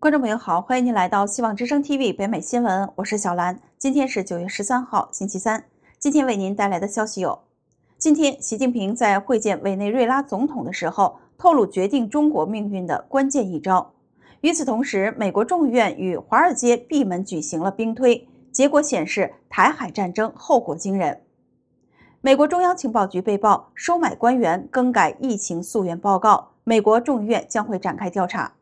观众朋友好，欢迎您来到希望之声 TV 北美新闻，我是小兰。今天是九月十三号，星期三。今天为您带来的消息有：今天，习近平在会见委内瑞拉总统的时候，透露决定中国命运的关键一招。与此同时，美国众议院与华尔街闭门举行了兵推，结果显示台海战争后果惊人。美国中央情报局被曝收买官员更改疫情溯源报告，美国众议院将会展开调查。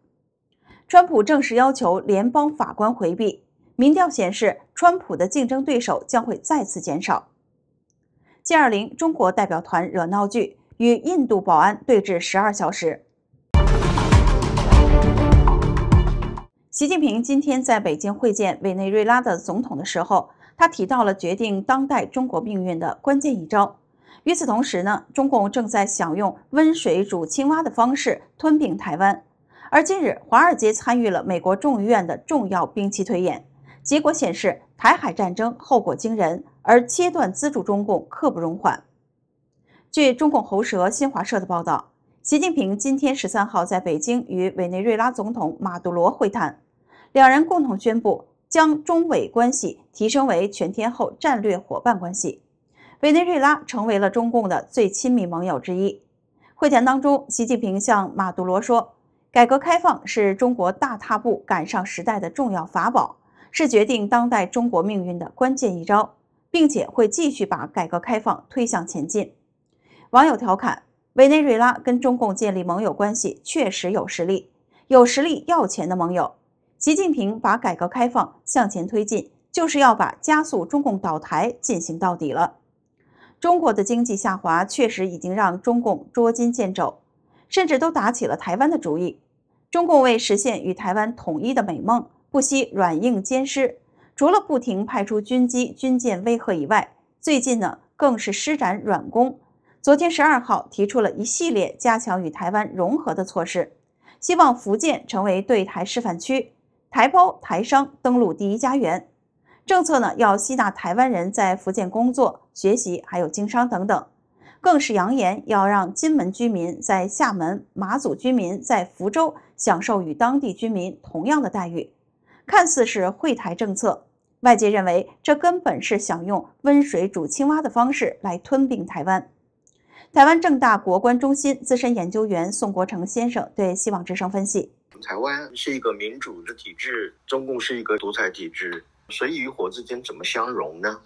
川普正式要求联邦法官回避。民调显示，川普的竞争对手将会再次减少。歼二零中国代表团惹闹剧，与印度保安对峙十二小时。习近平今天在北京会见委内瑞拉的总统的时候，他提到了决定当代中国命运的关键一招。与此同时呢，中共正在想用温水煮青蛙的方式吞并台湾。而近日，华尔街参与了美国众议院的重要兵器推演，结果显示，台海战争后果惊人，而切断资助中共刻不容缓。据中共喉舌新华社的报道，习近平今天十三号在北京与委内瑞拉总统马杜罗会谈，两人共同宣布将中委关系提升为全天候战略伙伴关系，委内瑞拉成为了中共的最亲密盟友之一。会谈当中，习近平向马杜罗说。改革开放是中国大踏步赶上时代的重要法宝，是决定当代中国命运的关键一招，并且会继续把改革开放推向前进。网友调侃：委内瑞拉跟中共建立盟友关系确实有实力，有实力要钱的盟友。习近平把改革开放向前推进，就是要把加速中共倒台进行到底了。中国的经济下滑确实已经让中共捉襟见肘，甚至都打起了台湾的主意。中共为实现与台湾统一的美梦，不惜软硬兼施。除了不停派出军机军舰威吓以外，最近呢更是施展软攻。昨天十二号提出了一系列加强与台湾融合的措施，希望福建成为对台示范区，台胞台商登陆第一家园。政策呢要吸纳台湾人在福建工作、学习，还有经商等等。更是扬言要让金门居民在厦门、马祖居民在福州享受与当地居民同样的待遇，看似是惠台政策，外界认为这根本是想用温水煮青蛙的方式来吞并台湾。台湾正大国关中心资深研究员宋国成先生对《希望之声》分析：台湾是一个民主的体制，中共是一个独裁体制，水与火之间怎么相融呢？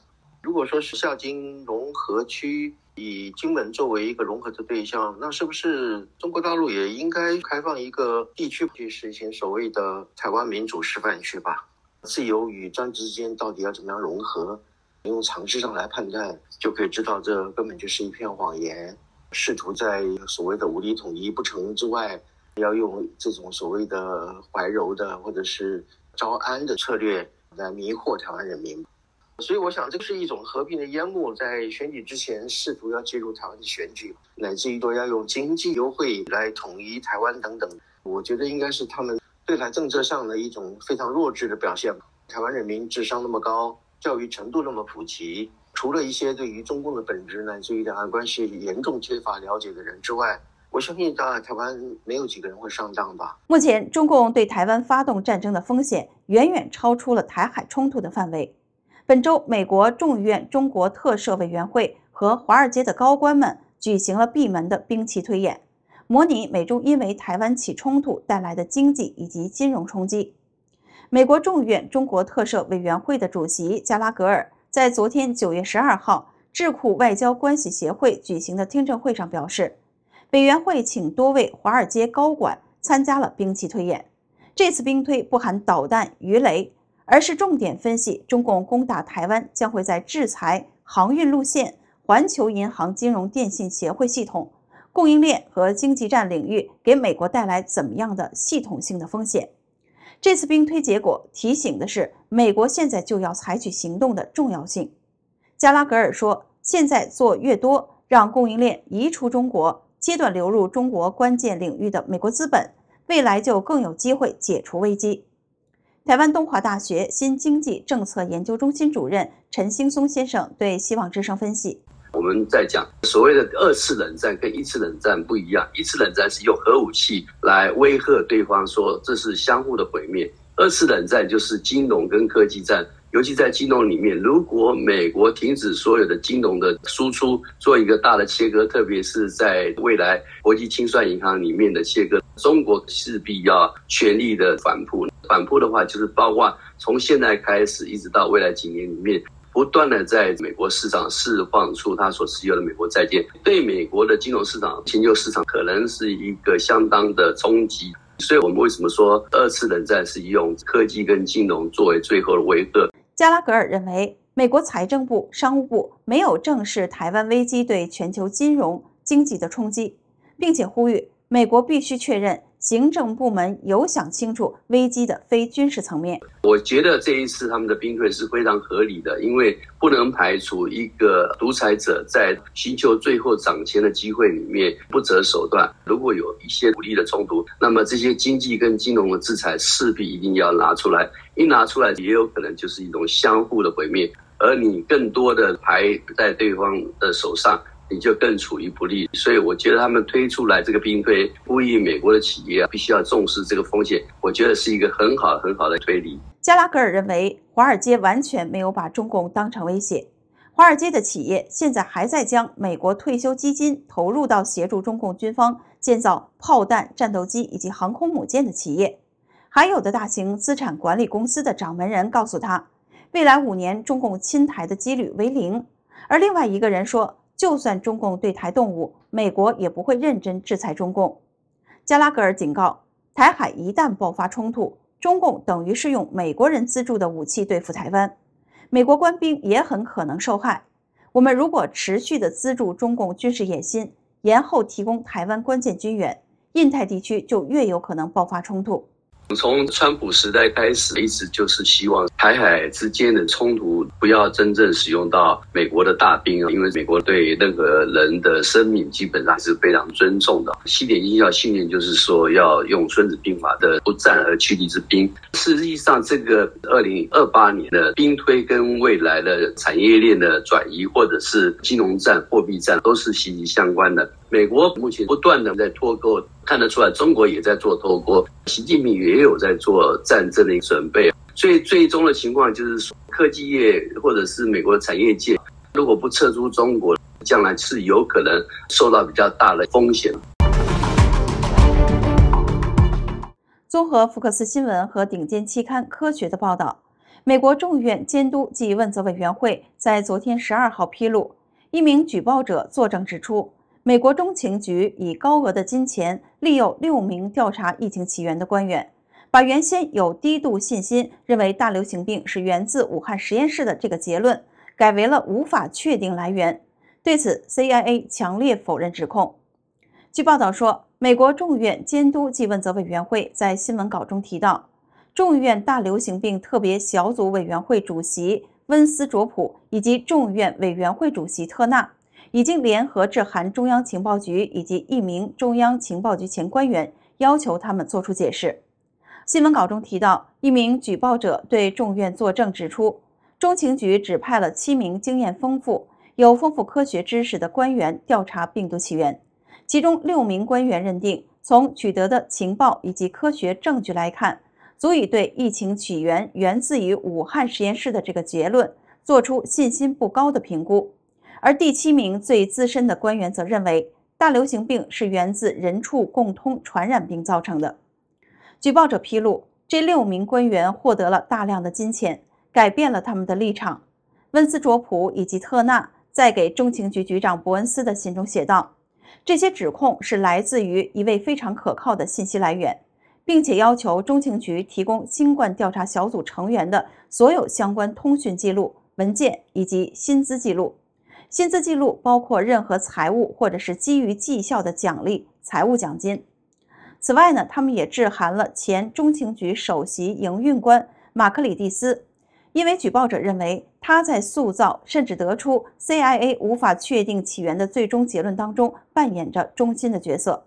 如果说是孝金融合区。以金门作为一个融合的对象，那是不是中国大陆也应该开放一个地区去实行所谓的台湾民主示范区吧？自由与专制之间到底要怎么样融合？用常识上来判断，就可以知道这根本就是一片谎言，试图在所谓的“武力统一不成”之外，要用这种所谓的“怀柔”的或者是“招安”的策略来迷惑台湾人民。所以，我想，这是一种和平的淹没，在选举之前试图要介入台湾的选举，乃至于说要用经济优惠来统一台湾等等，我觉得应该是他们对台政策上的一种非常弱智的表现。台湾人民智商那么高，教育程度那么普及，除了一些对于中共的本质，乃至于两岸关系严重缺乏了解的人之外，我相信，当然，台湾没有几个人会上当吧。目前，中共对台湾发动战争的风险，远远超出了台海冲突的范围。本周，美国众议院中国特设委员会和华尔街的高官们举行了闭门的兵器推演，模拟美中因为台湾起冲突带来的经济以及金融冲击。美国众议院中国特设委员会的主席加拉格尔在昨天九月十二号智库外交关系协会举行的听证会上表示，委员会请多位华尔街高管参加了兵器推演，这次兵推不含导弹、鱼雷。而是重点分析中共攻打台湾将会在制裁航运路线、环球银行金融电信协会系统、供应链和经济战领域给美国带来怎么样的系统性的风险。这次兵推结果提醒的是，美国现在就要采取行动的重要性。加拉格尔说：“现在做越多，让供应链移出中国，切断流入中国关键领域的美国资本，未来就更有机会解除危机。”台湾东华大学新经济政策研究中心主任陈兴松先生对《希望之声》分析：我们在讲所谓的二次冷战跟一次冷战不一样，一次冷战是用核武器来威吓对方，说这是相互的毁灭；二次冷战就是金融跟科技战。尤其在金融里面，如果美国停止所有的金融的输出，做一个大的切割，特别是在未来国际清算银行里面的切割，中国势必要全力的反扑。反扑的话，就是包括从现在开始一直到未来几年里面，不断的在美国市场释放出它所持有的美国债券，对美国的金融市场、全球市场可能是一个相当的冲击。所以我们为什么说二次冷战是用科技跟金融作为最后的威慑？加拉格尔认为，美国财政部、商务部没有正视台湾危机对全球金融经济的冲击，并且呼吁美国必须确认。行政部门有想清楚危机的非军事层面。我觉得这一次他们的兵退是非常合理的，因为不能排除一个独裁者在寻求最后涨钱的机会里面不择手段。如果有一些武力的冲突，那么这些经济跟金融的制裁势必一定要拿出来，一拿出来也有可能就是一种相互的毁灭，而你更多的牌在对方的手上。你就更处于不利，所以我觉得他们推出来这个并非呼吁美国的企业必须要重视这个风险，我觉得是一个很好很好的推理。加拉格尔认为，华尔街完全没有把中共当成威胁，华尔街的企业现在还在将美国退休基金投入到协助中共军方建造炮弹、战斗机以及航空母舰的企业。还有的大型资产管理公司的掌门人告诉他，未来五年中共侵台的几率为零。而另外一个人说。就算中共对台动武，美国也不会认真制裁中共。加拉格尔警告，台海一旦爆发冲突，中共等于是用美国人资助的武器对付台湾，美国官兵也很可能受害。我们如果持续的资助中共军事野心，延后提供台湾关键军援，印太地区就越有可能爆发冲突。从川普时代开始，一直就是希望。台海之间的冲突不要真正使用到美国的大兵，啊，因为美国对任何人的生命基本上是非常尊重的。西点军校信念就是说要用《孙子兵法》的“不战而屈敌之兵”。实际上，这个二零二八年的兵推跟未来的产业链的转移，或者是金融战、货币战，都是息息相关的。美国目前不断的在脱钩，看得出来，中国也在做脱钩。习近平也有在做战争的准备。所以最终的情况就是说，科技业或者是美国的产业界，如果不撤出中国，将来是有可能受到比较大的风险。综合福克斯新闻和顶尖期刊《科学》的报道，美国众议院监督及问责委员会在昨天十二号披露，一名举报者作证指出，美国中情局以高额的金钱利诱六名调查疫情起源的官员。把原先有低度信心认为大流行病是源自武汉实验室的这个结论，改为了无法确定来源。对此，CIA 强烈否认指控。据报道说，美国众议院监督及问责委员会在新闻稿中提到，众议院大流行病特别小组委员会主席温斯卓普以及众议院委员会主席特纳已经联合致函中央情报局以及一名中央情报局前官员，要求他们做出解释。新闻稿中提到，一名举报者对众院作证指出，中情局指派了七名经验丰富、有丰富科学知识的官员调查病毒起源。其中六名官员认定，从取得的情报以及科学证据来看，足以对疫情起源源自于武汉实验室的这个结论做出信心不高的评估。而第七名最资深的官员则认为，大流行病是源自人畜共通传染病造成的。举报者披露，这六名官员获得了大量的金钱，改变了他们的立场。温斯卓普以及特纳在给中情局局长伯恩斯的信中写道：“这些指控是来自于一位非常可靠的信息来源，并且要求中情局提供新冠调查小组成员的所有相关通讯记录、文件以及薪资记录。薪资记录包括任何财务或者是基于绩效的奖励、财务奖金。”此外呢，他们也致函了前中情局首席营运官马克里蒂斯，因为举报者认为他在塑造甚至得出 CIA 无法确定起源的最终结论当中扮演着中心的角色。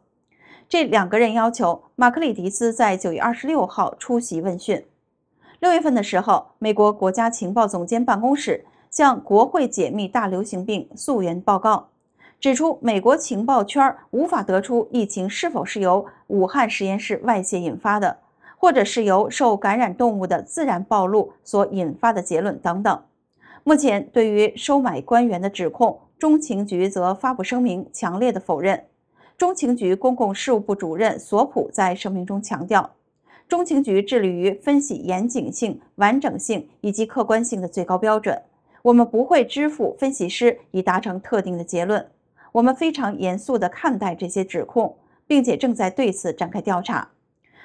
这两个人要求马克里迪斯在九月二十六号出席问讯。六月份的时候，美国国家情报总监办公室向国会解密大流行病溯源报告。指出，美国情报圈无法得出疫情是否是由武汉实验室外泄引发的，或者是由受感染动物的自然暴露所引发的结论等等。目前，对于收买官员的指控，中情局则发布声明，强烈的否认。中情局公共事务部主任索普在声明中强调，中情局致力于分析严谨性、完整性以及客观性的最高标准。我们不会支付分析师以达成特定的结论。我们非常严肃的看待这些指控，并且正在对此展开调查。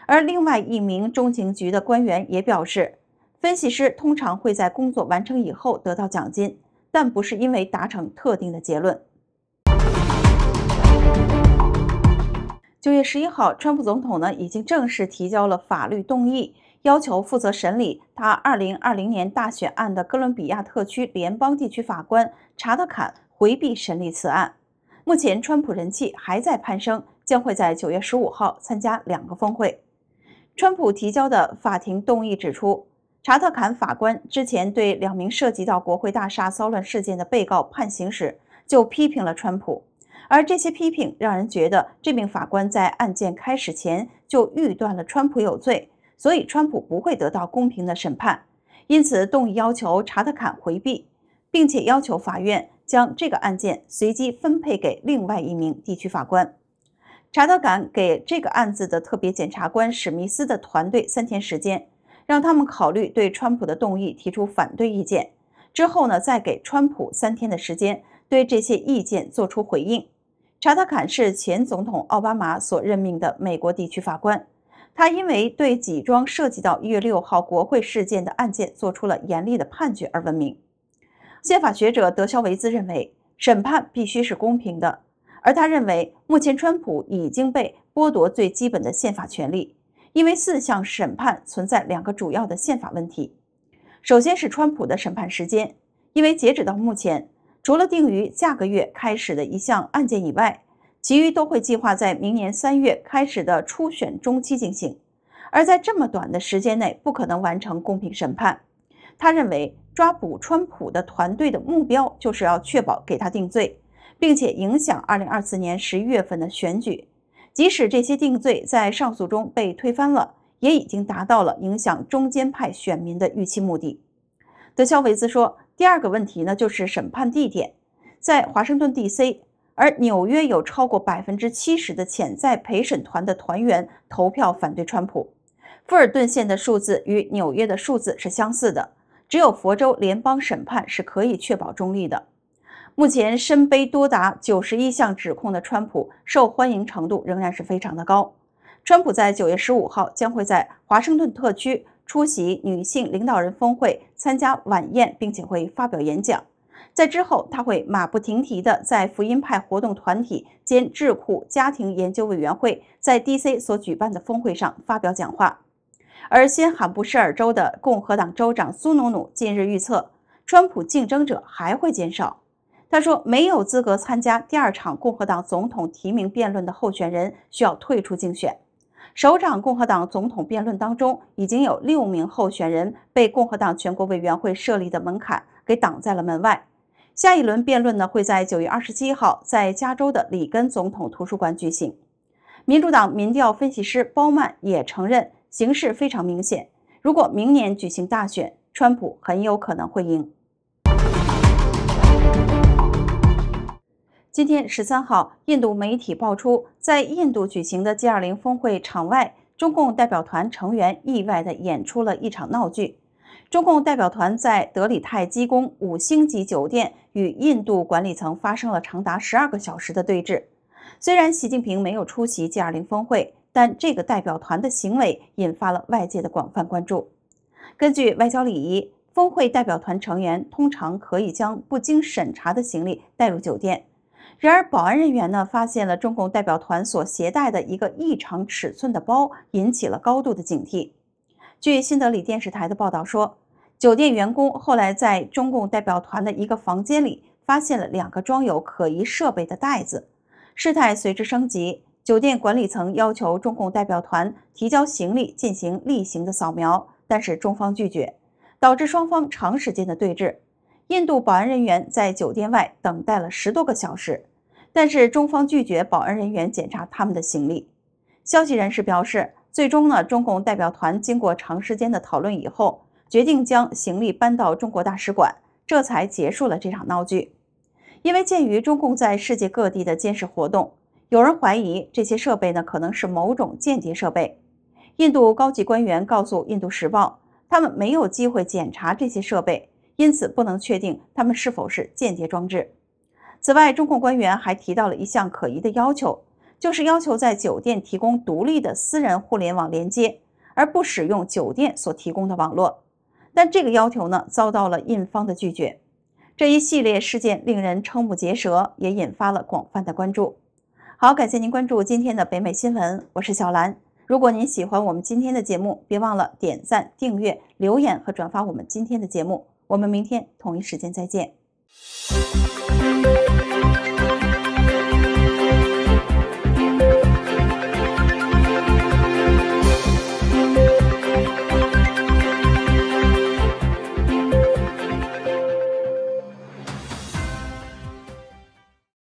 而另外一名中情局的官员也表示，分析师通常会在工作完成以后得到奖金，但不是因为达成特定的结论。九月十一号，川普总统呢已经正式提交了法律动议，要求负责审理他二零二零年大选案的哥伦比亚特区联邦地区法官查德坎回避审理此案。目前，川普人气还在攀升，将会在九月十五号参加两个峰会。川普提交的法庭动议指出，查特坎法官之前对两名涉及到国会大厦骚乱事件的被告判刑时，就批评了川普，而这些批评让人觉得这名法官在案件开始前就预断了川普有罪，所以川普不会得到公平的审判。因此，动议要求查特坎回避，并且要求法院。将这个案件随机分配给另外一名地区法官。查德坎给这个案子的特别检察官史密斯的团队三天时间，让他们考虑对川普的动议提出反对意见。之后呢，再给川普三天的时间对这些意见作出回应。查德坎是前总统奥巴马所任命的美国地区法官，他因为对几桩涉及到一月六号国会事件的案件做出了严厉的判决而闻名。宪法学者德肖维兹认为，审判必须是公平的，而他认为目前川普已经被剥夺最基本的宪法权利，因为四项审判存在两个主要的宪法问题。首先是川普的审判时间，因为截止到目前，除了定于下个月开始的一项案件以外，其余都会计划在明年三月开始的初选中期进行，而在这么短的时间内不可能完成公平审判。他认为。抓捕川普的团队的目标就是要确保给他定罪，并且影响二零二四年十一月份的选举。即使这些定罪在上诉中被推翻了，也已经达到了影响中间派选民的预期目的。德肖维兹说：“第二个问题呢，就是审判地点在华盛顿 DC，而纽约有超过百分之七十的潜在陪审团的团员投票反对川普。富尔顿县的数字与纽约的数字是相似的。”只有佛州联邦审判是可以确保中立的。目前身背多达九十一项指控的川普，受欢迎程度仍然是非常的高。川普在九月十五号将会在华盛顿特区出席女性领导人峰会，参加晚宴，并且会发表演讲。在之后，他会马不停蹄地在福音派活动团体兼智库家庭研究委员会在 DC 所举办的峰会上发表讲话。而新罕布什尔州的共和党州长苏努努近日预测，川普竞争者还会减少。他说：“没有资格参加第二场共和党总统提名辩论的候选人需要退出竞选。首场共和党总统辩论当中，已经有六名候选人被共和党全国委员会设立的门槛给挡在了门外。下一轮辩论呢，会在九月二十七号在加州的里根总统图书馆举行。民主党民调分析师包曼也承认。”形势非常明显，如果明年举行大选，川普很有可能会赢。今天十三号，印度媒体爆出，在印度举行的 G20 峰会场外，中共代表团成员意外的演出了一场闹剧。中共代表团在德里泰姬宫五星级酒店与印度管理层发生了长达十二个小时的对峙。虽然习近平没有出席 G20 峰会。但这个代表团的行为引发了外界的广泛关注。根据外交礼仪，峰会代表团成员通常可以将不经审查的行李带入酒店。然而，保安人员呢发现了中共代表团所携带的一个异常尺寸的包，引起了高度的警惕。据新德里电视台的报道说，酒店员工后来在中共代表团的一个房间里发现了两个装有可疑设备的袋子，事态随之升级。酒店管理层要求中共代表团提交行李进行例行的扫描，但是中方拒绝，导致双方长时间的对峙。印度保安人员在酒店外等待了十多个小时，但是中方拒绝保安人员检查他们的行李。消息人士表示，最终呢，中共代表团经过长时间的讨论以后，决定将行李搬到中国大使馆，这才结束了这场闹剧。因为鉴于中共在世界各地的监视活动。有人怀疑这些设备呢可能是某种间谍设备。印度高级官员告诉《印度时报》，他们没有机会检查这些设备，因此不能确定他们是否是间谍装置。此外，中共官员还提到了一项可疑的要求，就是要求在酒店提供独立的私人互联网连接，而不使用酒店所提供的网络。但这个要求呢遭到了印方的拒绝。这一系列事件令人瞠目结舌，也引发了广泛的关注。好，感谢您关注今天的北美新闻，我是小兰。如果您喜欢我们今天的节目，别忘了点赞、订阅、留言和转发我们今天的节目。我们明天同一时间再见。